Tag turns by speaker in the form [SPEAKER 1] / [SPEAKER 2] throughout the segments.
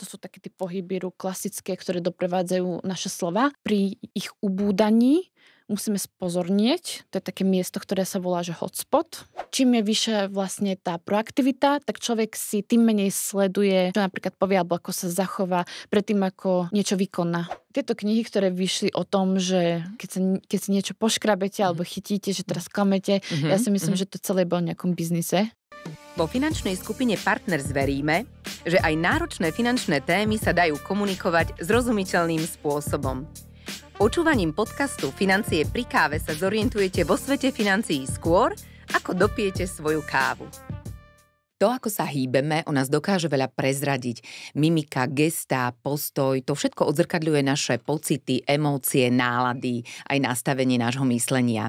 [SPEAKER 1] To sú také tie pohyby rúk klasické, ktoré doprevádzajú naše slova. Pri ich ubúdaní musíme spozornieť. To je také miesto, ktoré sa volá, že hotspot. Čím je vyššia vlastne tá proaktivita, tak človek si tým menej sleduje, čo napríklad povie, alebo ako sa zachová predtým, ako niečo vykoná. Tieto knihy, ktoré vyšli o tom, že keď, sa, keď si niečo poškrabete alebo mhm. chytíte, že teraz mhm. klamete, mm-hmm, ja mhm, si myslím, mm-hmm. že to celé bol v nejakom
[SPEAKER 2] biznise. Vo finančnej skupine Partners veríme, že aj náročné finančné témy sa dajú komunikovať zrozumiteľným spôsobom. Počúvaním podcastu Financie pri káve sa zorientujete vo svete financií skôr, ako dopijete svoju kávu. To, ako sa hýbeme, o nás dokáže veľa prezradiť. Mimika, gestá, postoj, to všetko odzrkadľuje naše pocity, emócie, nálady, aj nastavenie nášho myslenia.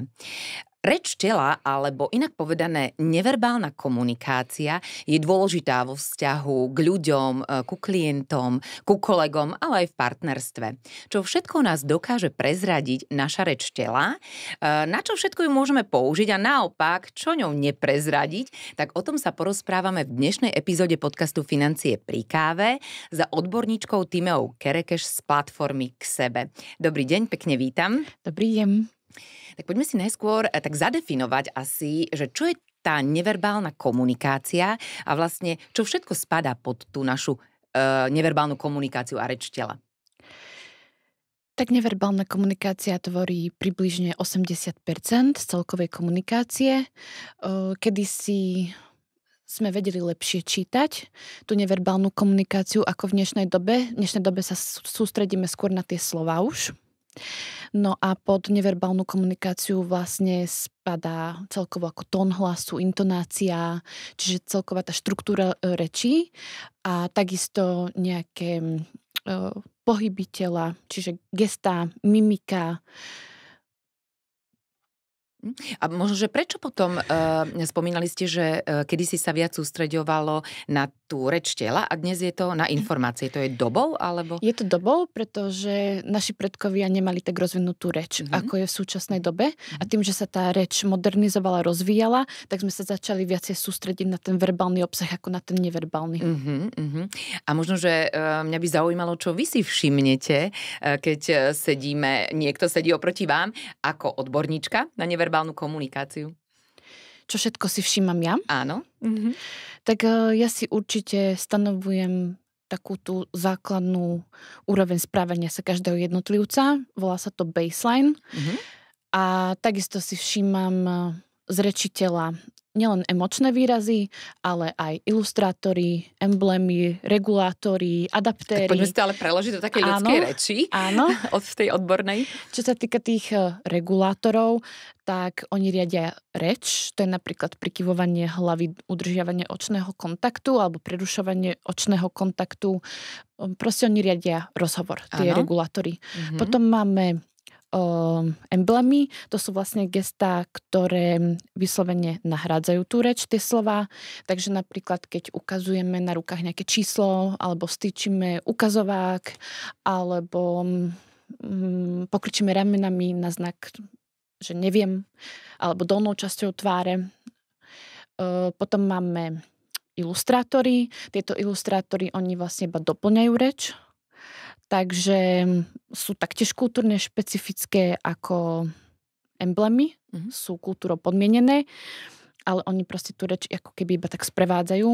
[SPEAKER 2] Reč tela, alebo inak povedané neverbálna komunikácia je dôležitá vo vzťahu k ľuďom, e, ku klientom, ku kolegom, ale aj v partnerstve. Čo všetko nás dokáže prezradiť naša reč tela, e, na čo všetko ju môžeme použiť a naopak, čo ňou neprezradiť, tak o tom sa porozprávame v dnešnej epizóde podcastu Financie pri káve za odborníčkou Timeou Kerekeš z platformy k sebe. Dobrý deň, pekne vítam. Dobrý deň. Tak poďme si najskôr eh, tak zadefinovať asi, že čo je tá neverbálna komunikácia a vlastne čo všetko spadá pod tú našu e, neverbálnu komunikáciu a reč tela.
[SPEAKER 1] Tak neverbálna komunikácia tvorí približne 80% z celkovej komunikácie. Eh, kedy si sme vedeli lepšie čítať tú neverbálnu komunikáciu ako v dnešnej dobe. V dnešnej dobe sa sústredíme skôr na tie slova už. No a pod neverbálnu komunikáciu vlastne spadá celkovo ako tón hlasu, intonácia, čiže celková tá štruktúra e, rečí a takisto nejaké e, pohyby tela, čiže gestá, mimika,
[SPEAKER 2] a možno, že prečo potom, uh, spomínali ste, že uh, kedysi sa viac sústreďovalo na tú reč tela a dnes je to na informácie. To je dobou? alebo? Je to dobou, pretože naši predkovia nemali tak rozvinutú
[SPEAKER 1] reč, mm-hmm. ako je v súčasnej dobe. Mm-hmm. A mhm. tým, že sa tá reč modernizovala, rozvíjala, tak sme sa začali viacej sústrediť na ten verbálny obsah ako na ten neverbálny.
[SPEAKER 2] Mm-hmm, mm-hmm. A možno, že uh, mňa by zaujímalo, čo vy si všimnete, uh, keď sedíme, niekto sedí oproti vám ako odborníčka na neverbálny verbálnu komunikáciu. Čo všetko si všímam ja? Áno.
[SPEAKER 1] Mm-hmm. Tak e, ja si určite stanovujem takú tú základnú úroveň správania sa každého jednotlivca. Volá sa to baseline. Mm-hmm. A takisto si všímam e, z reči tela nielen emočné výrazy, ale aj ilustrátory, emblémy, regulátory, adaptéry. Tak poďme si to ale preložiť do také áno, ľudskej reči. Áno. Od tej odbornej. Čo sa týka tých eh, regulátorov, tak oni riadia reč, to je napríklad prikyvovanie hlavy, udržiavanie očného kontaktu alebo prerušovanie očného kontaktu. Ehm, proste oni riadia rozhovor, tie áno. regulátory. Mm-hmm. Potom máme uh, emblemy. To sú vlastne gestá, ktoré vyslovene nahrádzajú tú reč, tie slova. Takže napríklad, keď ukazujeme na rukách nejaké číslo, alebo stýčime ukazovák, alebo um, pokričíme ramenami na znak, že neviem, alebo dolnou časťou tváre. Uh, potom máme ilustrátory. Tieto ilustrátory, oni vlastne iba doplňajú reč Takže mm, sú taktiež kultúrne špecifické ako emblemy, mm-hmm. sú kultúro podmienené, ale oni proste tú reč ako keby iba tak sprevádzajú.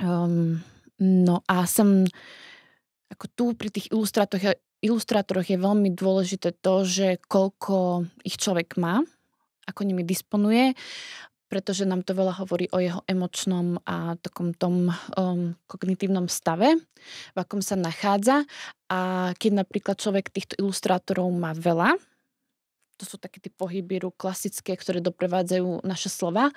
[SPEAKER 1] Um, no a som ako tu pri tých ilustrátoroch, ilustrátoroch je veľmi dôležité to, že koľko ich človek má, ako nimi disponuje pretože nám to veľa hovorí o jeho emočnom a takom tom um, kognitívnom stave, v akom sa nachádza. A keď napríklad človek týchto ilustrátorov má veľa, to sú také tie pohyby rúk klasické, ktoré doprevádzajú naše slova,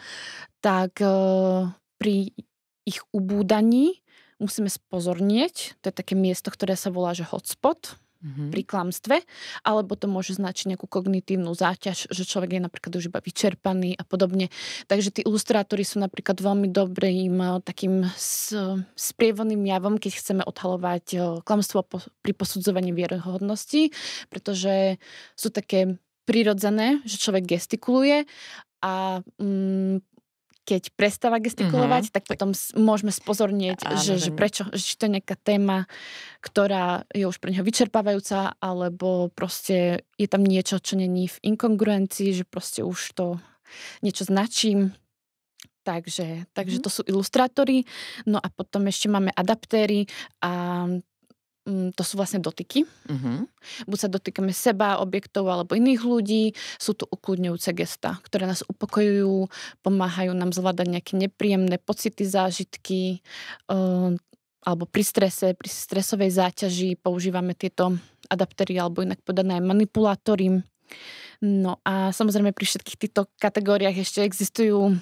[SPEAKER 1] tak uh, pri ich ubúdaní musíme spozornieť. To je také miesto, ktoré sa volá, že hotspot mm-hmm. pri klamstve, alebo to môže značiť nejakú kognitívnu záťaž, že človek je napríklad už iba vyčerpaný a podobne. Takže tí ilustrátori sú napríklad veľmi dobrým eh, takým sprievodným javom, keď chceme odhalovať eh, klamstvo pri posudzovaní vierohodnosti, pretože sú také prirodzené, že človek gestikuluje a mm, keď prestáva gestikulovať, mm-hmm. tak potom môžeme spozornieť, Áno, že, že prečo, že to je nejaká téma, ktorá je už pre neho vyčerpávajúca, alebo proste je tam niečo, čo není v inkongruencii, že proste už to niečo značím. Takže, takže mhm. to sú ilustrátory. No a potom ešte máme adaptéry a Mm, to sú vlastne dotyky. Uh-huh. Buď sa dotýkame seba, objektov alebo iných ľudí. Sú tu ukludňujúce gesta, ktoré nás upokojujú, pomáhajú nám zvládať nejaké nepríjemné pocity, zážitky uh, alebo pri strese, pri stresovej záťaži používame tieto adaptery alebo inak podané aj manipulátory. No a samozrejme pri všetkých týchto kategóriách ešte existujú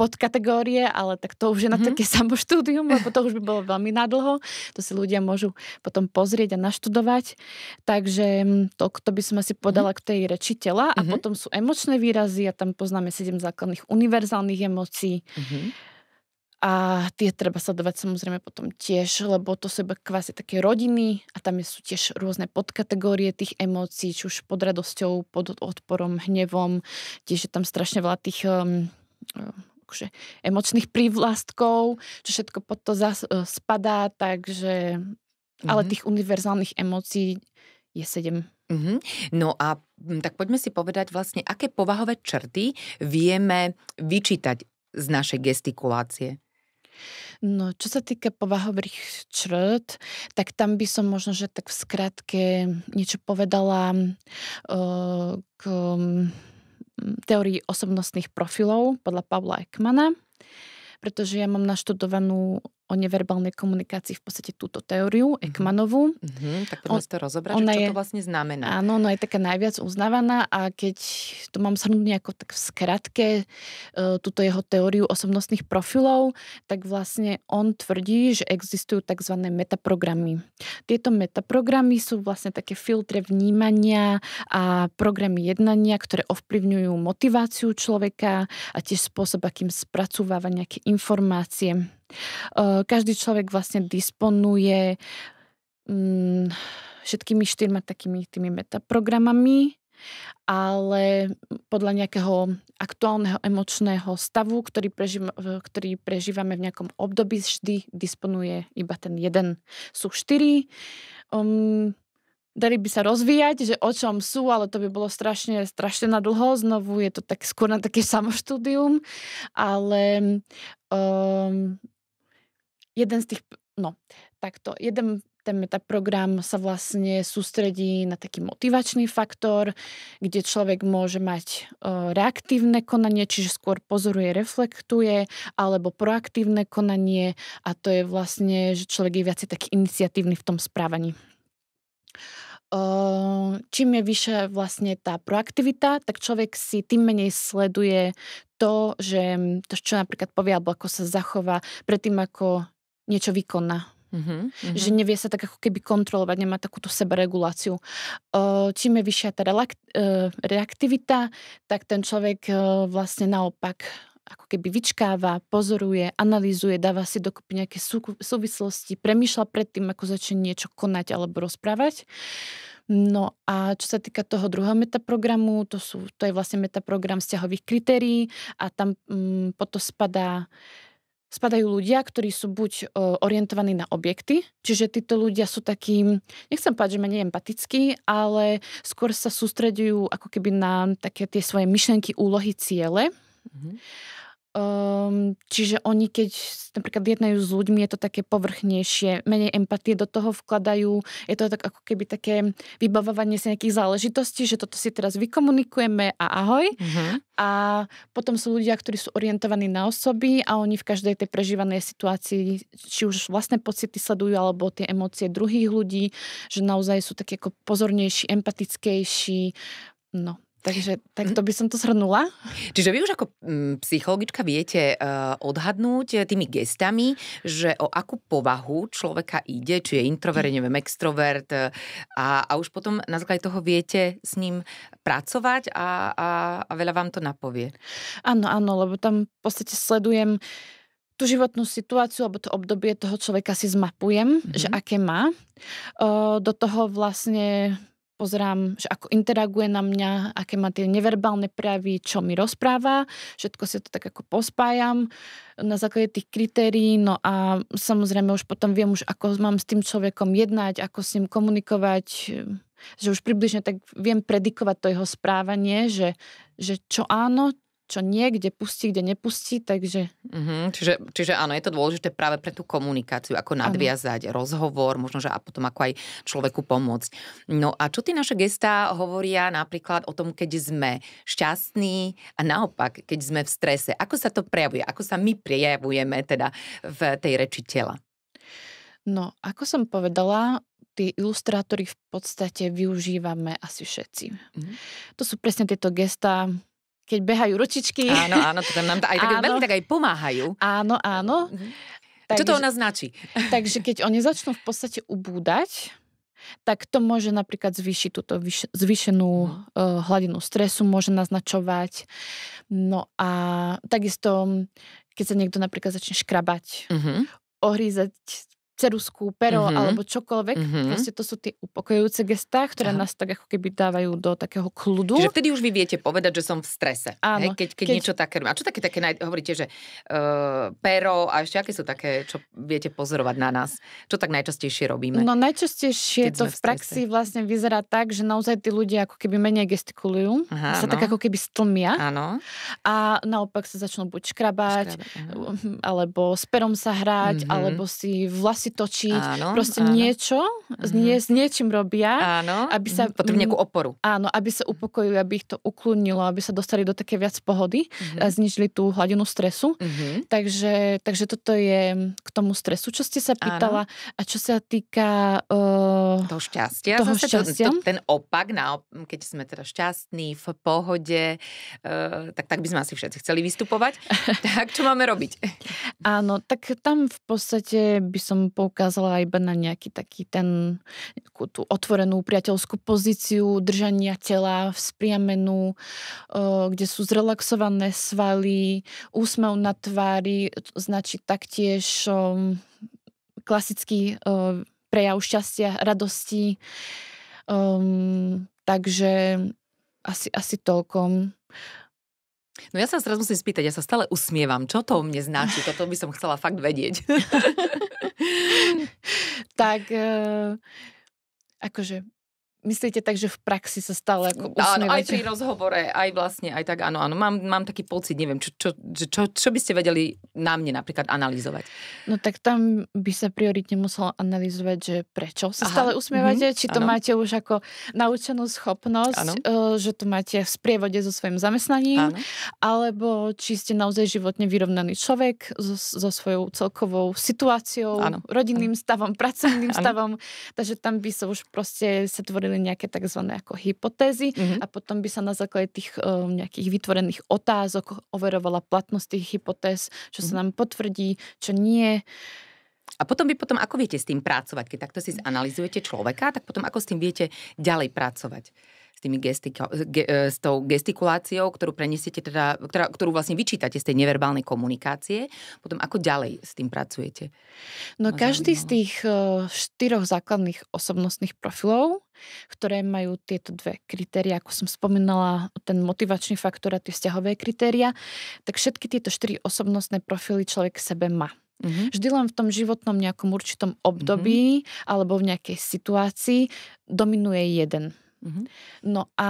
[SPEAKER 1] podkategórie, ale tak to už je na mm-hmm. také samoštúdium, lebo to už by bolo veľmi nadlho. To si ľudia môžu potom pozrieť a naštudovať. Takže mm, to, to by som asi podala mm-hmm. k tej reči tela. A mm-hmm. potom sú emočné výrazy a tam poznáme 7 základných univerzálnych emócií. Mm-hmm. A tie treba sledovať samozrejme potom tiež, lebo to sú kvasi také rodiny a tam sú tiež rôzne podkategórie tých emócií, či už pod radosťou, pod odporom, hnevom. Tiež je tam strašne veľa tých um, akože emočných prívlastkov, čo všetko pod to zas, uh, spadá,
[SPEAKER 2] takže... Mm-hmm. Ale mhm. tých univerzálnych emócií je sedem. Mm-hmm. No a tak poďme si povedať vlastne, aké povahové črty vieme vyčítať z našej gestikulácie.
[SPEAKER 1] No, čo sa týka povahových črt, tak tam by som možno, že tak v skratke niečo povedala uh, k um, teórii osobnostných profilov podľa Pavla Ekmana, pretože ja mám naštudovanú o neverbálnej komunikácii v podstate túto teóriu, mm-hmm. Ekmanovú. Mm-hmm, tak poďme to rozobrať, čo je, to vlastne znamená. Áno, ona je taká najviac uznávaná a keď to mám shrnúť nejako tak v skratke, e, túto jeho teóriu osobnostných profilov, tak vlastne on tvrdí, že existujú tzv. metaprogramy. Tieto metaprogramy sú vlastne také filtre vnímania a programy jednania, ktoré ovplyvňujú motiváciu človeka a tiež spôsob, akým spracúváva nejaké informácie. Každý človek vlastne disponuje mm, všetkými štyrma takými tými metaprogramami, ale podľa nejakého aktuálneho emočného stavu, ktorý, prežíva, ktorý prežívame v nejakom období, vždy disponuje iba ten jeden. Sú štyri. Um, dali by sa rozvíjať, že o čom sú, ale to by bolo strašne, strašne na dlho. Znovu je to tak skôr na také samoštúdium, ale um, jeden z tých, no takto, jeden ten metaprogram sa vlastne sústredí na taký motivačný faktor, kde človek môže mať e, reaktívne konanie, čiže skôr pozoruje, reflektuje, alebo proaktívne konanie a to je vlastne, že človek je viacej taký iniciatívny v tom správaní. E, čím je vyššia vlastne tá proaktivita, tak človek si tým menej sleduje to, že to, čo napríklad povie, alebo ako sa zachová, predtým ako niečo vykoná. Uh-huh, mm-hmm, mm-hmm. uh-huh. Že nevie sa tak ako keby kontrolovať, nemá takúto sebereguláciu. čím je vyššia tá teda reaktivita, tak ten človek vlastne naopak ako keby vyčkáva, pozoruje, analýzuje, dáva si dokopy nejaké sú- súvislosti, premýšľa pred tým, ako začne niečo konať alebo rozprávať. No a čo sa týka toho druhého metaprogramu, to, sú, to je vlastne metaprogram vzťahových kritérií a tam um, mm, potom spadá uh, spadajú ľudia, ktorí sú buď e, orientovaní na objekty, čiže títo ľudia sú takí, nechcem povedať, že menej empatickí, ale skôr sa sústredujú ako keby na také tie svoje myšlenky, úlohy, ciele. Mm-hmm. Um, čiže oni, keď napríklad jednajú s ľuďmi, je to také povrchnejšie, menej empatie do toho vkladajú, je to tak ako keby také vybavovanie sa nejakých záležitostí, že toto si teraz vykomunikujeme a ahoj. Uh-huh. A potom sú ľudia, ktorí sú orientovaní na osoby a oni v každej tej prežívanej situácii, či už vlastné pocity sledujú, alebo tie emócie druhých ľudí, že naozaj sú také ako pozornejší, empatickejší.
[SPEAKER 2] No, Takže tak mhm. to by som to zhrnula. Čiže vy už ako mm, psychologička viete uh, odhadnúť eh, tými gestami, že o akú povahu človeka ide, či je introvert, mhm. neviem, extrovert eh, a, a už potom na základe toho viete s ním pracovať a, a, a veľa vám to napovie. Áno, áno, lebo tam v
[SPEAKER 1] podstate sledujem tú životnú situáciu alebo to obdobie toho človeka si zmapujem, mm-hmm. že mhm. aké má. Do toho vlastne pozerám, že ako interaguje na mňa, aké má tie neverbálne prejavy, čo mi rozpráva, všetko si to tak ako pospájam na základe tých kritérií, no a samozrejme už potom viem už, ako mám s tým človekom jednať, ako s ním komunikovať, že už približne tak viem predikovať to jeho správanie, že, že čo áno, čo niekde pustí, kde nepustí, takže...
[SPEAKER 2] Mm-hmm, čiže, čiže áno, je to dôležité práve pre tú komunikáciu, ako nadviazať ano. rozhovor, možno, že a potom ako aj človeku pomôcť. No a čo tie naše gestá hovoria napríklad o tom, keď sme šťastní a naopak, keď sme v strese? Ako sa to prejavuje? Ako sa my prejavujeme teda v tej reči tela?
[SPEAKER 1] No, ako som povedala, tí ilustrátory v podstate využívame asi všetci. Mm-hmm. To sú presne tieto gestá, keď behajú ručičky. Áno, áno, to tam nám aj tak, áno, veľmi tak aj pomáhajú. Áno, áno. Mhm. Takže, Čo to ona značí? Takže keď oni začnú v podstate ubúdať, tak to môže napríklad zvýšiť túto vyš- zvýšenú uh, hladinu stresu, môže naznačovať. No a takisto, keď sa niekto napríklad začne škrabať, uh-huh. ohrízať ceruzku, pero mm-hmm. alebo čokoľvek. Mm-hmm. Proste to sú tie upokojujúce gestá, ktoré Aha. nás tak ako keby dávajú do takého
[SPEAKER 2] kľudu. Čiže vtedy už vy viete povedať, že som v strese. Áno. Hej, keď, keď, keď, niečo také... A čo také, také naj... hovoríte, že uh, pero a ešte aké sú také, čo viete pozorovať na nás? Čo tak najčastejšie robíme? No
[SPEAKER 1] najčastejšie to v, v praxi vlastne vyzerá tak, že naozaj tí ľudia ako keby menej gestikulujú, Aha, sa no. tak ako keby stlmia. Áno. A naopak sa začnú buď škrabať, škrabať alebo s perom sa hrať, mm-hmm. alebo si vlasy si točiť, áno, proste áno. niečo s, nie, mhm. s niečím robia, áno, aby sa... Mhm. Potrebujú nejakú oporu. Áno, aby sa mhm. upokojili, aby ich to uklonilo, aby sa dostali do také viac pohody, mm-hmm. a znižili tú hladinu stresu. Mm-hmm. Takže, takže toto je k tomu stresu, čo ste sa pýtala. Áno. A čo sa týka... Uh, toho šťastia. Toho zase šťastia. To, to,
[SPEAKER 2] ten opak, na, keď sme teda šťastní, v pohode, uh, tak, tak by sme asi všetci chceli vystupovať. tak čo máme robiť?
[SPEAKER 1] Áno, tak tam v podstate by som poukázala iba na nejaký taký ten, tú otvorenú priateľskú pozíciu, držania tela, vzpriamenú, eh, kde sú zrelaxované svaly, úsmev na tvári, značí taktiež ehm, klasický eh, prejav šťastia, radosti. Ehm, takže
[SPEAKER 2] asi, asi toľko. No ja sa teraz musím spýtať, ja sa stále usmievam. Čo to o mne značí? Toto by som chcela fakt vedieť.
[SPEAKER 1] tak akože euh, Myslíte tak, že v praxi sa stále ako Áno, aj pri
[SPEAKER 2] rozhovore, aj vlastne, aj tak, áno, áno. Mám, mám taký pocit, neviem, čo, čo, čo, čo by ste vedeli na mne napríklad analyzovať?
[SPEAKER 1] No tak tam by sa prioritne muselo analyzovať, že prečo sa Aha. stále mhm, usmievate, mm-hmm, či to ano. máte už ako naučenú schopnosť, ano. E, že to máte v sprievode so svojim zamestnaním, ano. alebo či ste naozaj životne vyrovnaný človek so, so svojou celkovou situáciou, ano. rodinným ano. stavom, pracovným ano. stavom, takže tam by sa už proste sa tvorili robili nejaké tzv. ako hypotézy mm-hmm. a potom by sa na základe tých um, nejakých vytvorených otázok overovala platnosť tých
[SPEAKER 2] hypotéz, čo mm-hmm. sa mhm. nám potvrdí, čo nie. A potom vy potom ako viete s tým pracovať? Keď takto si zanalizujete človeka, tak potom ako s tým viete ďalej pracovať? s, tými gestika, ge, e, s tou gestikuláciou, ktorú prenesiete, teda, ktorá, ktorú vlastne vyčítate z tej neverbálnej komunikácie. Potom ako ďalej s tým pracujete?
[SPEAKER 1] No Ma každý zaujímalo. z tých e, štyroch základných osobnostných profilov, ktoré majú tieto dve kritéria, ako som spomínala, ten motivačný faktor a tie vzťahové kritéria, tak všetky tieto štyri osobnostné profily človek k sebe má. Mm-hmm. Vždy len v tom životnom nejakom určitom mhm. období mm-hmm. alebo v nejakej situácii dominuje jeden. Mm-hmm. No a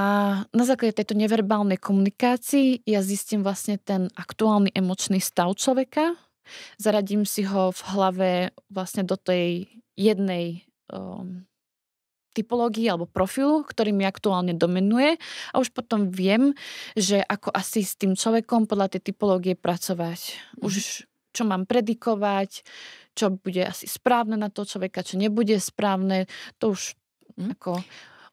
[SPEAKER 1] na základe tejto neverbálnej komunikácii ja zistím vlastne ten aktuálny emočný stav človeka, zaradím si ho v hlave vlastne do tej jednej um, typológii alebo profilu, ktorý mi aktuálne dominuje a už potom viem, že ako asi s tým človekom podľa tej typológie pracovať. Mm-hmm. Už čo mám predikovať, čo bude asi správne na to človeka, čo nebude správne, to už mm. ako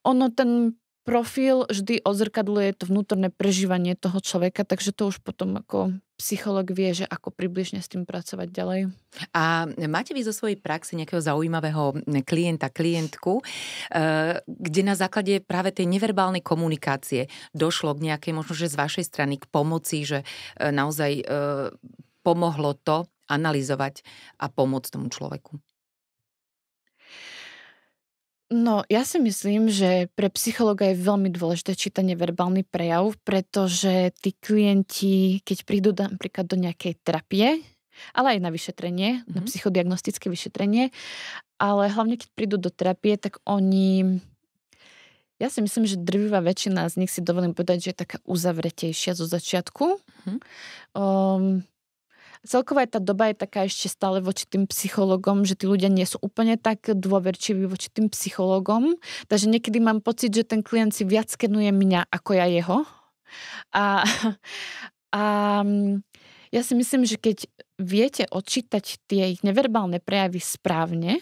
[SPEAKER 1] ono ten profil vždy odzrkadluje to vnútorné prežívanie toho človeka, takže to už potom ako psycholog vie, že ako približne s tým pracovať ďalej.
[SPEAKER 2] A máte vy zo svojej praxe nejakého zaujímavého klienta, klientku, eh, kde na základe práve tej neverbálnej komunikácie došlo k nejakej, možno že z vašej strany, k pomoci, že eh, naozaj eh, pomohlo to analyzovať a pomôcť tomu človeku?
[SPEAKER 1] No, ja si myslím, že pre psychologa je veľmi dôležité čítanie verbálny prejav, pretože tí klienti, keď prídu napríklad do nejakej terapie, ale aj na vyšetrenie, mm-hmm. na mhm. psychodiagnostické vyšetrenie, ale hlavne keď prídu do terapie, tak oni... Ja si myslím, že drvivá väčšina z nich si dovolím povedať, že je taká uzavretejšia zo začiatku. Mm-hmm. Um, celková tá doba je taká ešte stále voči tým psychologom, že tí ľudia nie sú úplne tak dôverčiví voči tým psychologom, takže niekedy mám pocit, že ten klient si viac skenuje mňa ako ja jeho. A, a mm, ja si myslím, že keď viete odčítať tie ich neverbálne prejavy správne,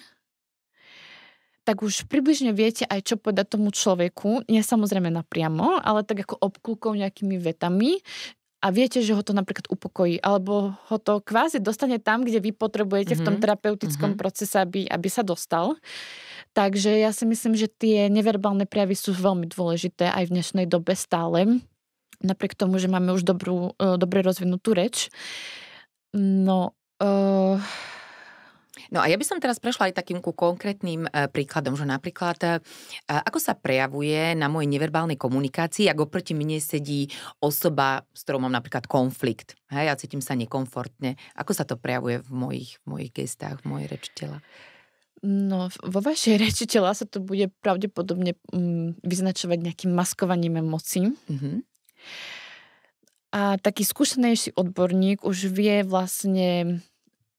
[SPEAKER 1] tak už približne viete aj, čo povedať tomu človeku. Nie samozrejme napriamo, ale tak ako obklukov nejakými vetami, a viete, že ho to napríklad upokojí, alebo ho to kvázi dostane tam, kde vy potrebujete mm-hmm. v tom mhm. terapeutickom mm-hmm. procese, aby, aby sa dostal. Takže ja si myslím, že tie neverbálne prejavy sú veľmi dôležité aj v dnešnej dobe stále, napriek tomu, že máme už dobrú, e, dobre rozvinutú reč.
[SPEAKER 2] No, uh, No a ja by som teraz prešla aj takým ku konkrétnym e, príkladom, že napríklad e, ako sa prejavuje na mojej neverbálnej komunikácii, ak oproti mne sedí osoba, s ktorou mám napríklad konflikt. Hej, ja cítim sa nekomfortne. Ako sa to prejavuje v mojich, v mojich gestách, v mojej reči tela?
[SPEAKER 1] No, vo vašej reči tela sa to bude pravdepodobne mm, vyznačovať nejakým maskovaním emocí. Mm-hmm. A taký skúsenejší odborník už vie vlastne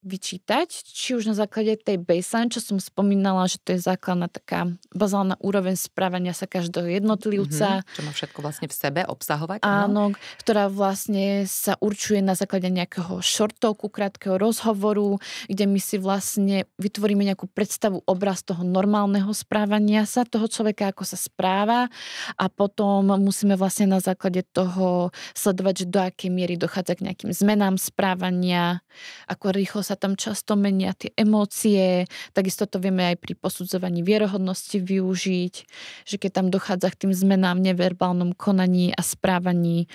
[SPEAKER 1] vyčítať, či už na základe tej baseline, čo som spomínala, že to je základná taká bazálna úroveň správania sa každého jednotlivca. Mm-hmm, čo má všetko
[SPEAKER 2] vlastne v sebe obsahovať. Áno, no?
[SPEAKER 1] ktorá vlastne sa určuje na základe nejakého šortovku, krátkeho rozhovoru, kde my si vlastne vytvoríme nejakú predstavu, obraz toho normálneho správania sa toho človeka, ako sa správa a potom musíme vlastne na základe toho sledovať, že do akej miery dochádza k nejakým zmenám správania, ako rýchlo sa tam často menia tie emócie, takisto to vieme aj pri posudzovaní vierohodnosti využiť, že keď tam dochádza k tým zmenám v neverbálnom konaní a správaní,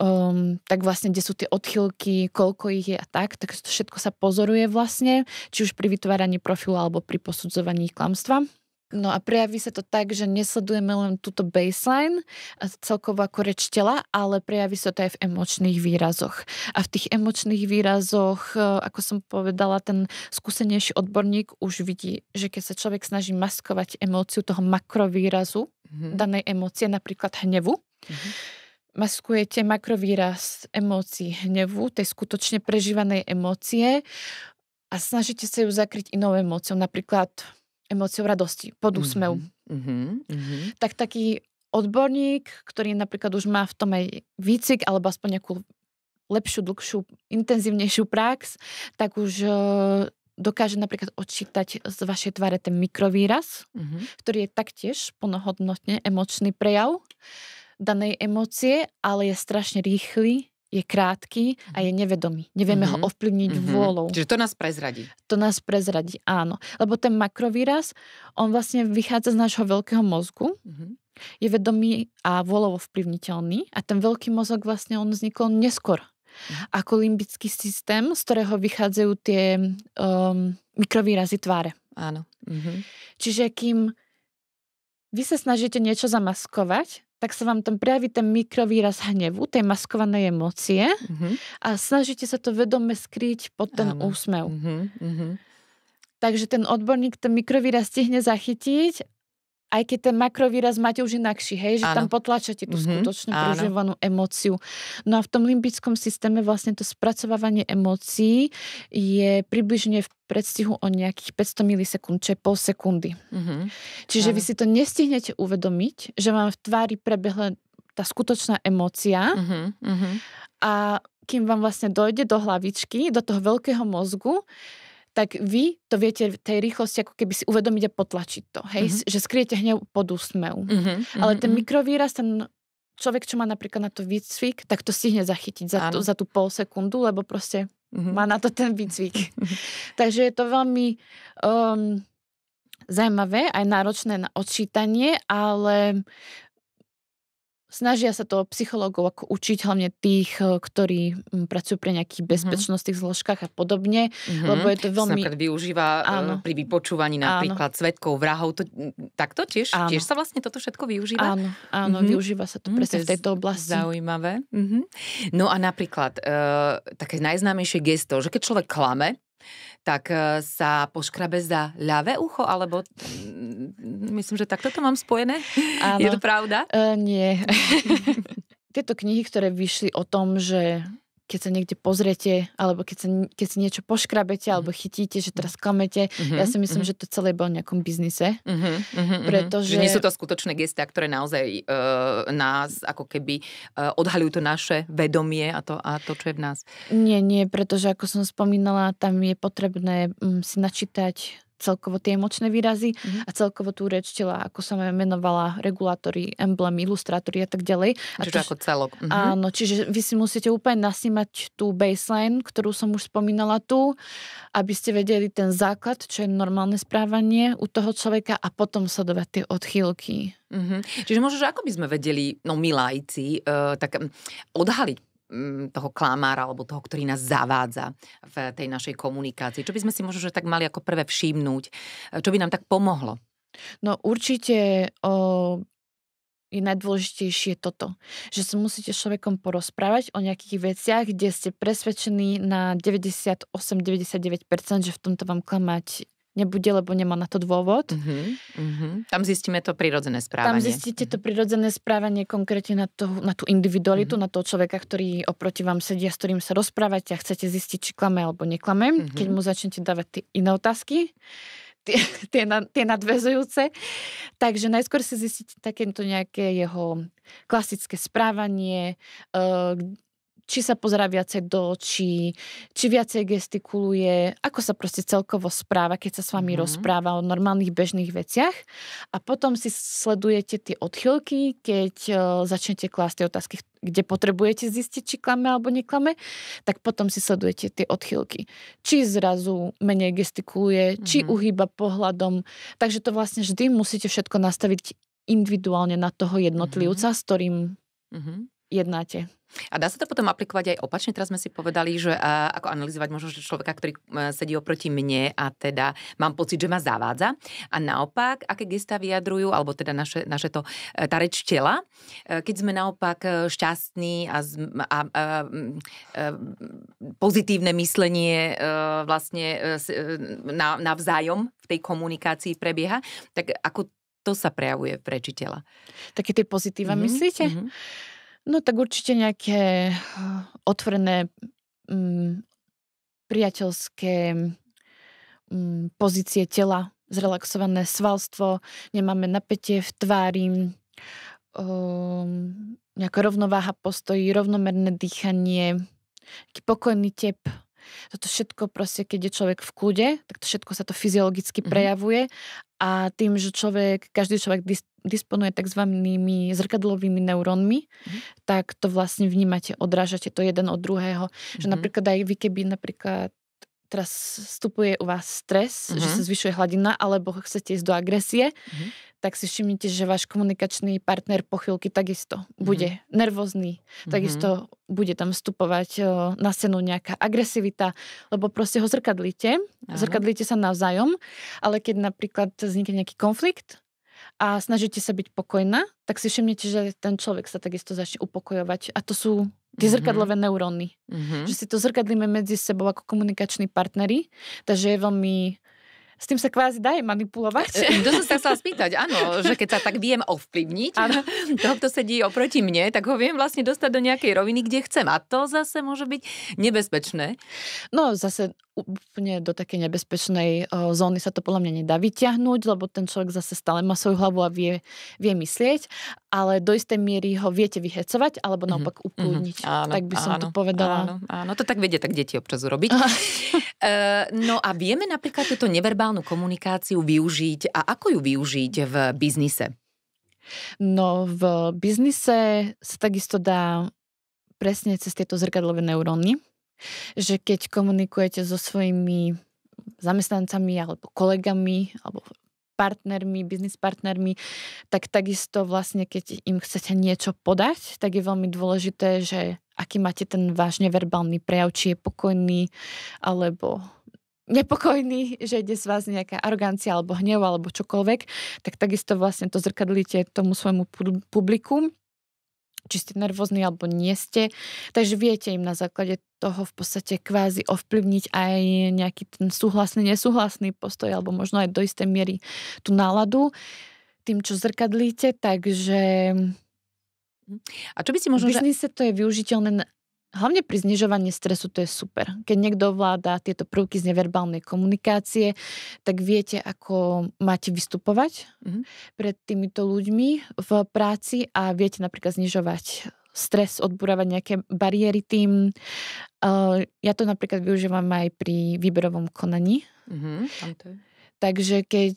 [SPEAKER 1] um, tak vlastne, kde sú tie odchylky, koľko ich je a tak, tak to všetko sa pozoruje vlastne, či už pri vytváraní profilu alebo pri posudzovaní klamstva. No a prejaví sa to tak, že nesledujeme len túto baseline, celkovo ako reč tela, ale prejaví sa to aj v emočných výrazoch. A v tých emočných výrazoch, e, ako som povedala, ten skúsenejší odborník už vidí, že keď sa človek snaží maskovať emóciu toho makrovýrazu mm-hmm. danej emócie, napríklad hnevu, mm-hmm maskujete makrovýraz emócií hnevu, tej skutočne prežívanej emócie a snažíte sa ju zakryť inou emóciou, napríklad emóciou radosti, pod úsmev.
[SPEAKER 2] Mm-hmm, mm-hmm, mm-hmm.
[SPEAKER 1] Tak taký odborník, ktorý napríklad už má v tom aj výcik alebo aspoň nejakú lepšiu, dlhšiu, intenzívnejšiu prax, tak už e, dokáže napríklad odčítať z vašej tváre ten mikrovýraz, mm-hmm. ktorý je taktiež plnohodnotne emočný prejav danej emócie, ale je strašne rýchly je krátky a je mhm. nevedomý. Nevieme
[SPEAKER 2] mm-hmm. ho mhm. ovplyvniť mm-hmm. vôľou. Čiže to nás prezradí.
[SPEAKER 1] To nás prezradí, áno. Lebo ten makrovýraz, on vlastne vychádza z nášho veľkého mozgu, mm-hmm. je vedomý a vôľovo vplyvniteľný a ten veľký mozog vlastne on vznikol neskôr mm ako limbický systém, z ktorého vychádzajú tie um, mikrovýrazy tváre. Áno. Mm-hmm. Čiže kým vy sa snažíte niečo zamaskovať, tak sa vám tam prejaví ten mikrovýraz hnevu, tej maskovanej emócie mm-hmm. a snažíte sa to vedome skryť pod ten Áno. úsmev.
[SPEAKER 2] Mm-hmm.
[SPEAKER 1] Takže ten odborník ten mikrovýraz stihne zachytiť aj keď ten makrovýraz máte už inakší, hej, že ano. tam potlačate tú mm-hmm. skutočnú ano. prožívanú emóciu. No a v tom limbickom systéme vlastne to spracovávanie emócií je približne v predstihu o nejakých 500 milisekúnd, čo je pol sekundy. Mm-hmm. Čiže ano. vy si to nestihnete uvedomiť, že vám v tvári prebehla tá skutočná emócia
[SPEAKER 2] mm-hmm,
[SPEAKER 1] a kým vám vlastne dojde do hlavičky, do toho veľkého mozgu, tak vy to viete v tej rýchlosti ako keby si uvedomiť a potlačiť to, hej, mm-hmm. že skriete hnev pod úsmev. Mm-hmm. Ale mhm, ten mhm. mikrovýraz, ten človek, čo má napríklad na to výcvik, tak to stihne zachytiť za, tú, za tú pol sekundu, lebo proste mm-hmm. má na to ten výcvik. Takže je to veľmi um, zaujímavé, aj náročné na odčítanie, ale snažia sa to psychológov ako učiť, hlavne tých, e, ktorí pracujú pre nejakých mhm. bezpečnostných zložkách a podobne,
[SPEAKER 2] mm-hmm. lebo je to veľmi... Napríklad využíva e, áno. pri vypočúvaní napríklad áno. svetkov, vrahov, to, to tiež, áno. tiež sa vlastne toto všetko využíva? Áno, áno mm-hmm. využíva sa to mhm, presne mm, to v tejto oblasti. Zaujímavé. Mm-hmm. No a napríklad uh, také najznámejšie gesto, že keď človek klame, tak e, sa poškrabe za ľavé ucho, alebo mm, mm, myslím, že takto to mám spojené. Áno. Je to pravda? Uh, nie.
[SPEAKER 1] Tieto knihy, ktoré vyšli o tom, že keď sa niekde pozriete, alebo keď, sa, keď si niečo poškrabete, mm. alebo mhm. chytíte, že teraz mhm. klamete. Mm-hmm, ja si myslím, mm-hmm. že to celé bolo v nejakom biznise. Mm-hmm, pretože... Že nie sú to
[SPEAKER 2] skutočné gesta, ktoré naozaj uh, nás ako keby uh, odhaľujú to naše vedomie a to, a to, čo je v nás.
[SPEAKER 1] Nie, nie, pretože ako som spomínala, tam je potrebné um, si načítať celkovo tie emočné výrazy mm-hmm. a celkovo tú reč tela, ako som menovala, regulátory, emblemy, ilustrátory a tak ďalej.
[SPEAKER 2] A čiže to, ako celok. Mm-hmm. Áno,
[SPEAKER 1] čiže vy si musíte úplne nasímať tú baseline, ktorú som už spomínala tu, aby ste vedeli ten základ, čo je normálne správanie u toho človeka a potom sledovať tie odchýlky.
[SPEAKER 2] Mm-hmm. Čiže možno, že ako by sme vedeli, no my lajci, uh, eh, tak mm, odhaliť Mm, toho klamára alebo toho, ktorý nás zavádza v tej našej komunikácii? Čo by sme si možno že tak mali ako prvé všimnúť? Čo by nám tak pomohlo?
[SPEAKER 1] No určite o, je najdôležitejšie toto, že sa musíte s človekom porozprávať o nejakých veciach, kde ste presvedčení na 98-99%, že v tomto vám klamať nebude, lebo nemá na to dôvod.
[SPEAKER 2] Uh-huh, uh-huh. Tam zistíme to prirodzené správanie. Tam zistíte
[SPEAKER 1] to mhm. prirodzené správanie konkrétne na, to, na tú individualitu, uh-huh. na toho človeka, ktorý oproti vám sedia, s ktorým sa rozprávate a chcete zistiť, či klame alebo neklame. Uh-huh. Keď mu začnete dávať tie iné otázky, tie, tie, na, tie nadvezujúce. Takže najskôr si zistíte takéto nejaké jeho klasické správanie, uh, či sa pozerá viacej do očí, či viacej gestikuluje, ako sa proste celkovo správa, keď sa s vami mm-hmm. rozpráva o normálnych bežných veciach. A potom si sledujete tie odchylky, keď e, začnete klásť tie otázky, kde potrebujete zistiť, či klame alebo neklame, tak potom si sledujete tie odchylky. Či zrazu menej gestikuluje, mm-hmm. či mhm. uhýba pohľadom. Takže to vlastne vždy musíte všetko nastaviť individuálne na toho jednotlivca, mm-hmm. s ktorým mm-hmm jednáte.
[SPEAKER 2] A dá sa to potom aplikovať aj opačne? Teraz sme si povedali, že ako analyzovať možno že človeka, ktorý sedí oproti mne a teda mám pocit, že ma zavádza. A naopak, aké gesta vyjadrujú, alebo teda naše, naše to, e, tá reč tela, e, keď sme naopak e, šťastní a, a, uh, uh, pozitívne myslenie vlastne na, navzájom v tej komunikácii prebieha, tak ako to sa prejavuje v reči tela?
[SPEAKER 1] Také tie pozitíva mm-hmm, myslíte? Mm-hmm. No tak určite nejaké eh, otvorené um, priateľské um, pozície tela, zrelaxované svalstvo, nemáme napätie v tvári, um, nejaká rovnováha postojí, rovnomerné dýchanie, pokojný tep. Toto všetko proste, keď je človek v kľude, tak to všetko sa to fyziologicky mhm. prejavuje a tým, že človek, každý človek dis- disponuje tzv. zrkadlovými neurónmi, mm-hmm. tak to vlastne vnímate, odrážate to jeden od druhého. Mm-hmm. Že mhm. napríklad aj vy, keby napríklad teraz vstupuje u vás stres, mm-hmm. že mhm. sa zvyšuje hladina, alebo chcete ísť do agresie, mm-hmm. tak si všimnite, že váš komunikačný partner po chvíľky takisto mm-hmm. bude mhm. nervózny, takisto mm-hmm. bude tam vstupovať na scénu nejaká agresivita, lebo proste ho zrkadlíte, Aha. zrkadlíte sa navzájom, ale keď napríklad vznikne nejaký konflikt, a snažíte sa byť pokojná, tak si všimnete, že ten človek sa takisto začne upokojovať. A to sú tie mm-hmm. neuróny. Mm-hmm. Že si to zrkadlíme medzi sebou ako komunikační partnery, takže je veľmi s tým sa kvázi dá aj manipulovať. E, e, to som sa chcela
[SPEAKER 2] spýtať, áno, že keď sa tak viem ovplyvniť, ano. toho, kto sedí oproti mne, tak ho viem vlastne dostať do nejakej roviny, kde chcem. A to zase môže byť nebezpečné.
[SPEAKER 1] No zase úplne do takej nebezpečnej e, zóny sa to podľa mňa nedá vyťahnuť, lebo ten človek zase stále má svoju hlavu a vie, vie myslieť, ale do istej miery ho viete
[SPEAKER 2] vyhecovať alebo mhm, naopak mhm. upúdniť. Mm-hmm. Tak by som áno, to povedala. Áno, áno, to tak vedie tak deti občas urobiť. E, no a vieme napríklad túto neverbálnu komunikáciu využiť a ako ju využiť v biznise?
[SPEAKER 1] No v biznise sa takisto dá presne cez tieto zrkadlové neuróny, že keď komunikujete so svojimi zamestnancami alebo kolegami alebo partnermi, biznis partnermi, tak takisto vlastne, keď im chcete niečo podať, tak je veľmi dôležité, že aký máte ten váš neverbálny prejav, či je pokojný alebo nepokojný, že ide z vás nejaká arogancia alebo hnev alebo čokoľvek, tak takisto vlastne to zrkadlíte tomu svojmu publiku či ste nervózni alebo nie ste. Takže viete im na základe toho v podstate kvázi ovplyvniť aj nejaký ten súhlasný, nesúhlasný postoj alebo možno aj do istej miery tú náladu tým, čo zrkadlíte. Takže a čo by si možno... V biznise že... to je využiteľné Hlavne pri znižovaní stresu to je super. Keď niekto ovláda tieto prvky z neverbálnej komunikácie, tak viete, ako máte vystupovať mm-hmm. pred týmito ľuďmi v práci a viete napríklad znižovať stres, odburávať nejaké bariéry tým. ja to napríklad využívam aj pri výberovom konaní. Mm-hmm, Takže keď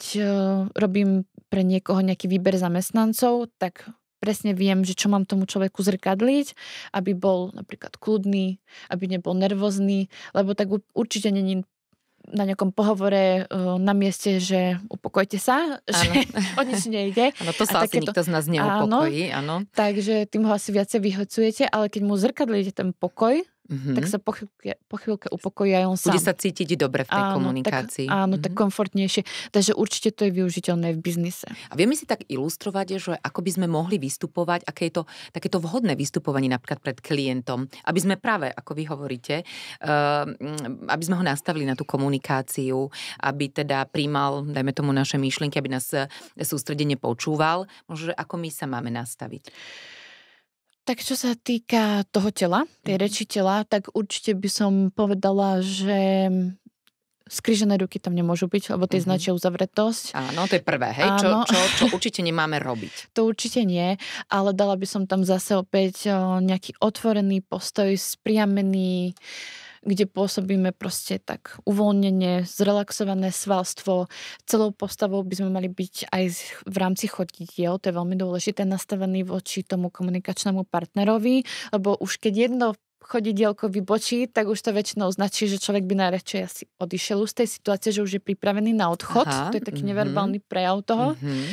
[SPEAKER 1] robím pre niekoho nejaký výber zamestnancov, tak presne viem, že čo mám tomu človeku zrkadliť, aby bol napríklad kľudný, aby nebol nervózny, lebo tak určite není na nejakom pohovore eh, na mieste, že upokojte sa, ano. že o nič nejde. Ano, to sa a asi takéto... nikto z nás neupokojí, áno. áno. Takže tým ho asi viacej vyhocujete, ale keď mu zrkadlíte ten pokoj, mm-hmm. tak sa po chvíľke, po chvíľke upokojí
[SPEAKER 2] aj on sám. Bude sa cítiť dobre v tej áno, komunikácii. Tak, áno, mm-hmm. tak komfortnejšie. Takže určite to je využiteľné v biznise. A vieme si tak ilustrovať, že ako by sme mohli vystupovať, aké je to takéto vhodné vystupovanie napríklad pred klientom, aby sme práve, ako vy hovoríte, eh, mm, aby sme ho nastavili na tú komunikáciu, aby teda príjmal, dajme tomu, naše myšlienky, aby nás eh, sústredene počúval. Možno, že ako my sa máme nastaviť.
[SPEAKER 1] Tak čo sa týka toho tela, tej mhm. reči tela, tak určite by som povedala, že skrižené ruky tam nemôžu byť, lebo tie mhm. značia uzavretosť.
[SPEAKER 2] Áno, to je prvé, hej, čo, čo, čo, čo určite nemáme robiť.
[SPEAKER 1] To určite nie, ale dala by som tam zase opäť nejaký otvorený postoj, spriamený, uh, kde pôsobíme proste tak uvoľnenie, zrelaxované svalstvo. Celou postavou by sme mali byť aj v rámci chodidiel, to je veľmi dôležité, nastavený voči tomu komunikačnému partnerovi, lebo už keď jedno chodidielko vybočí, tak už to väčšinou značí, že človek by najradšej asi odišiel z tej situácie, že už je pripravený na odchod. Aha, to je taký mm-hmm. neverbálny prejav toho. Mm-hmm.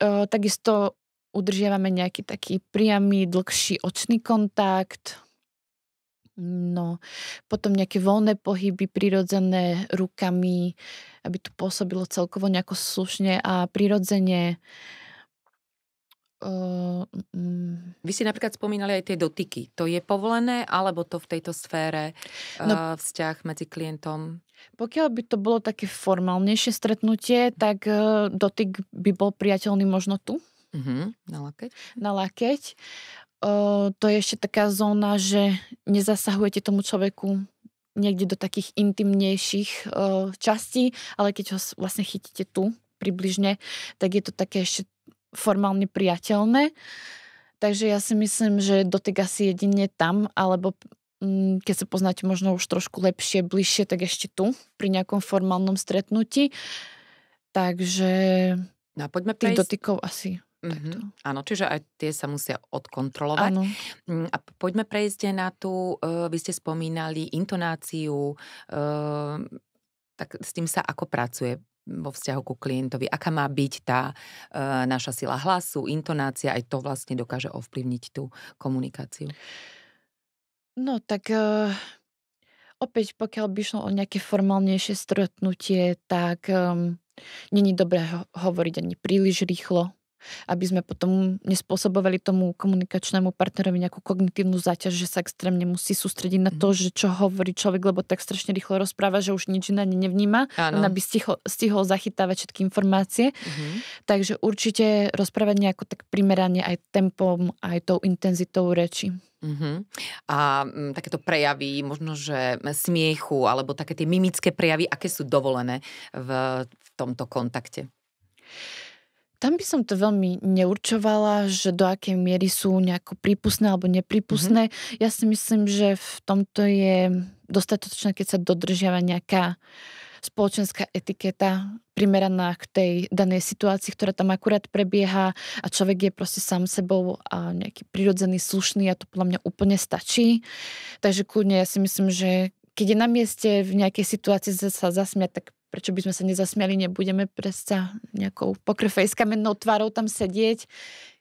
[SPEAKER 1] O, takisto udržiavame nejaký taký priamy, dlhší očný kontakt, No, potom nejaké voľné pohyby, prirodzené rukami, aby to pôsobilo celkovo nejako slušne a prirodzene. Uh, mm.
[SPEAKER 2] Vy si napríklad spomínali aj tie dotyky. To je povolené, alebo to v tejto sfére no, uh, vzťah medzi klientom?
[SPEAKER 1] Pokiaľ by to bolo také formálnejšie stretnutie, tak uh, dotyk by bol priateľný možno tu.
[SPEAKER 2] Uh-huh. Na
[SPEAKER 1] lakeť. Mhm. Na lakeť to je ešte taká zóna, že nezasahujete tomu človeku niekde do takých intimnejších častí, ale keď ho vlastne chytíte tu približne, tak je to také ešte formálne priateľné. Takže ja si myslím, že dotyk asi jedine tam, alebo mm, keď sa poznáte možno už trošku lepšie, bližšie, tak ešte tu, pri nejakom formálnom stretnutí. Takže
[SPEAKER 2] no, poďme tých prejsť. dotykov asi. Mm-hmm. Áno, čiže aj tie sa musia odkontrolovať. Ano. Mm, a poďme prejsť na tú, e, vy ste spomínali intonáciu, e, tak s tým sa ako pracuje vo vzťahu ku klientovi, aká má byť tá e, naša sila hlasu, intonácia, aj to vlastne dokáže ovplyvniť tú komunikáciu.
[SPEAKER 1] No tak opäť, pokiaľ by šlo o nejaké formálnejšie stretnutie, tak není dobré ho- hovoriť ani príliš rýchlo, aby sme potom nespôsobovali tomu komunikačnému partnerovi nejakú kognitívnu záťaž, že sa extrémne musí sústrediť na to, mhm. že čo hovorí človek, lebo tak strašne rýchlo rozpráva, že už nič iné nevníma, len aby stihol, stihol zachytávať všetky informácie. Mm-hmm. Takže určite rozprávať nejako tak primerane aj tempom, aj tou intenzitou reči.
[SPEAKER 2] Uh-huh. A m, mm, takéto prejavy, možno že smiechu alebo také tie mimické prejavy, aké sú dovolené v, v tomto kontakte?
[SPEAKER 1] Tam by som to veľmi neurčovala, že do akej miery sú nejako prípustné alebo neprípustné. Mm-hmm. Ja si myslím, že v tomto je dostatočné, keď sa dodržiava nejaká spoločenská etiketa primeraná k tej danej situácii, ktorá tam akurát prebieha a človek je proste sám sebou a nejaký prirodzený, slušný a to podľa mňa úplne stačí. Takže kľudne ja si myslím, že keď je na mieste v nejakej situácii sa zasmiať, tak prečo by sme sa nezasmiali, nebudeme presta nejakou pokrfej s kamennou tvárou tam sedieť.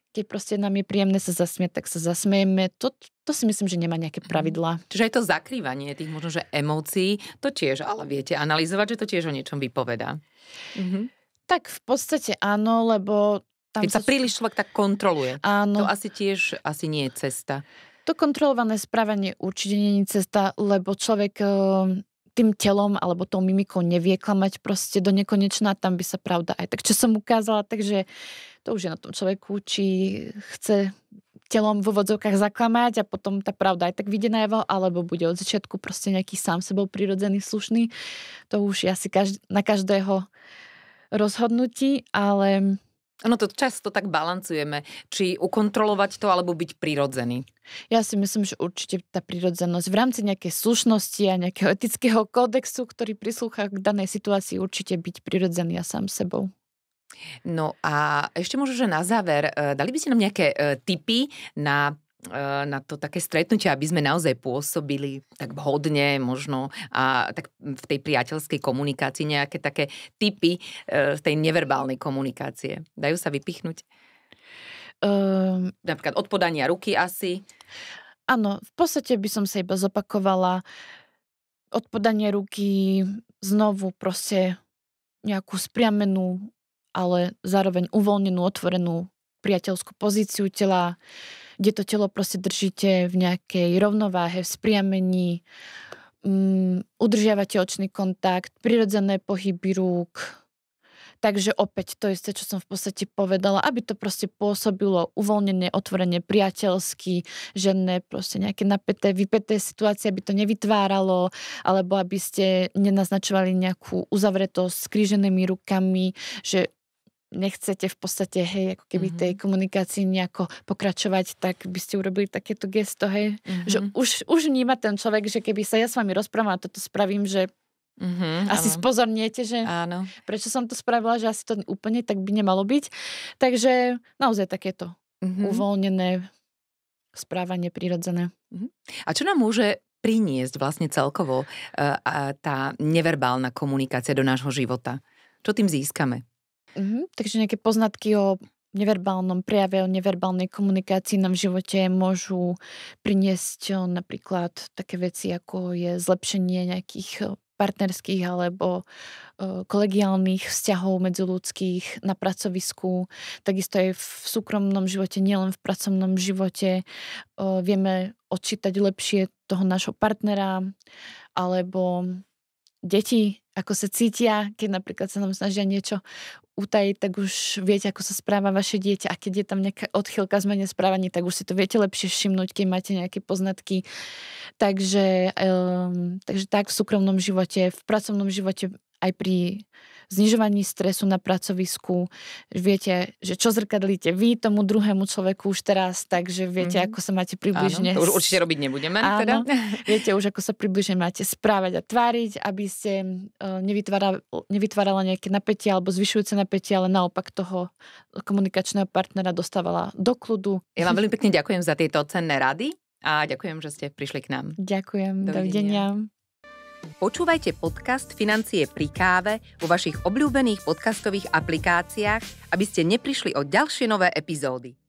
[SPEAKER 1] Keď proste nám je príjemné sa zasmieť, tak sa zasmieme. To, to si myslím, že nemá nejaké mhm. pravidla.
[SPEAKER 2] Čiže aj to zakrývanie tých možno, že emócií, to tiež, ale viete, analyzovať, že to tiež o niečom vypoveda.
[SPEAKER 1] Mhm. Tak v podstate áno, lebo tam Keď sa, sa
[SPEAKER 2] príliš človek tak kontroluje. Áno. To asi tiež asi nie je cesta.
[SPEAKER 1] To kontrolované správanie určite nie je cesta, lebo človek ehm, tým telom alebo tou mimikou nevie klamať proste do nekonečná, tam by sa pravda aj tak, čo som ukázala, takže to už je na tom človeku, či chce telom vo vodzovkách zaklamať a potom tá pravda aj tak vyjde najavo, alebo bude od začiatku proste nejaký sám sebou prirodzený, slušný. To už je asi každ- na každého rozhodnutí,
[SPEAKER 2] ale Ano to často tak balancujeme, či ukontrolovať to, alebo byť prirodzený.
[SPEAKER 1] Ja si myslím, že určite tá prirodzenosť v rámci nejakej slušnosti a nejakého etického
[SPEAKER 2] kódexu, ktorý prislúcha k danej situácii, určite byť prirodzený a sám sebou. No a ešte možno, že na záver, eh, dali by ste nám nejaké eh, tipy na Eh, na to také stretnutie, aby sme naozaj pôsobili tak vhodne možno a tak v tej priateľskej komunikácii nejaké také typy z eh, tej neverbálnej komunikácie. Dajú sa vypichnúť? Um, Napríklad od podania ruky asi.
[SPEAKER 1] Áno, v podstate by som sa iba zopakovala od podania ruky znovu proste nejakú spriamenú, ale zároveň uvoľnenú, otvorenú priateľskú pozíciu tela kde to telo proste držíte v nejakej rovnováhe, v spriamení, um, udržiavate očný kontakt, prirodzené pohyby rúk. Takže opäť to isté, čo som v podstate povedala, aby to proste pôsobilo uvoľnené, otvorenie, priateľsky, že proste nejaké napäté, vypäté situácie, aby to nevytváralo, alebo aby ste nenaznačovali nejakú uzavretosť s kríženými rukami, že nechcete v podstate, hej, ako keby mm-hmm. tej mhm. komunikácii nejako pokračovať, tak by ste urobili takéto gesto, hej, mm-hmm. že mhm. už, už vníma ten človek, že keby sa ja s vami rozprávam a toto spravím, že
[SPEAKER 2] Mm-hmm, asi áno.
[SPEAKER 1] spozorniete, že áno. prečo som to spravila, že asi to úplne tak by nemalo byť. Takže naozaj takéto mm-hmm. uvoľnené správanie prirodzené. Mm-hmm.
[SPEAKER 2] A čo nám môže priniesť vlastne celkovo uh, tá neverbálna komunikácia do nášho života? Čo tým získame?
[SPEAKER 1] Mhm, takže nejaké poznatky o neverbálnom prejave, o neverbálnej komunikácii nám v živote môžu priniesť eh, napríklad také veci, ako je zlepšenie nejakých eh, partnerských alebo eh, kolegiálnych vzťahov medziludských na pracovisku, takisto aj v súkromnom živote, nielen v pracovnom živote. Vieme odčítať lepšie toho nášho partnera alebo deti, ako sa cítia, keď napríklad sa nám snažia niečo utajiť, tak už viete, ako sa správa vaše dieťa a keď je tam nejaká odchylka zmene správania, tak už si to viete lepšie všimnúť, keď máte nejaké poznatky. Takže, um, takže tak v súkromnom živote, v pracovnom živote aj pri znižovaní stresu na pracovisku. Viete, že čo zrkadlíte vy tomu druhému človeku už teraz, takže viete, mm-hmm. ako sa máte
[SPEAKER 2] približne. Áno, to už určite robiť nebudeme. Áno,
[SPEAKER 1] teda. viete už, ako sa približne máte správať a tváriť, aby ste e, nevytvárala, nevytvárala nejaké napätie alebo zvyšujúce napätie, ale naopak toho komunikačného partnera dostávala do kľudu. Ja vám veľmi
[SPEAKER 2] pekne ďakujem za tieto cenné rady a ďakujem, že ste prišli k nám.
[SPEAKER 1] Ďakujem,
[SPEAKER 2] dovidenia. dovidenia. Počúvajte podcast Financie pri káve vo vašich obľúbených podcastových aplikáciách, aby ste neprišli o ďalšie nové epizódy.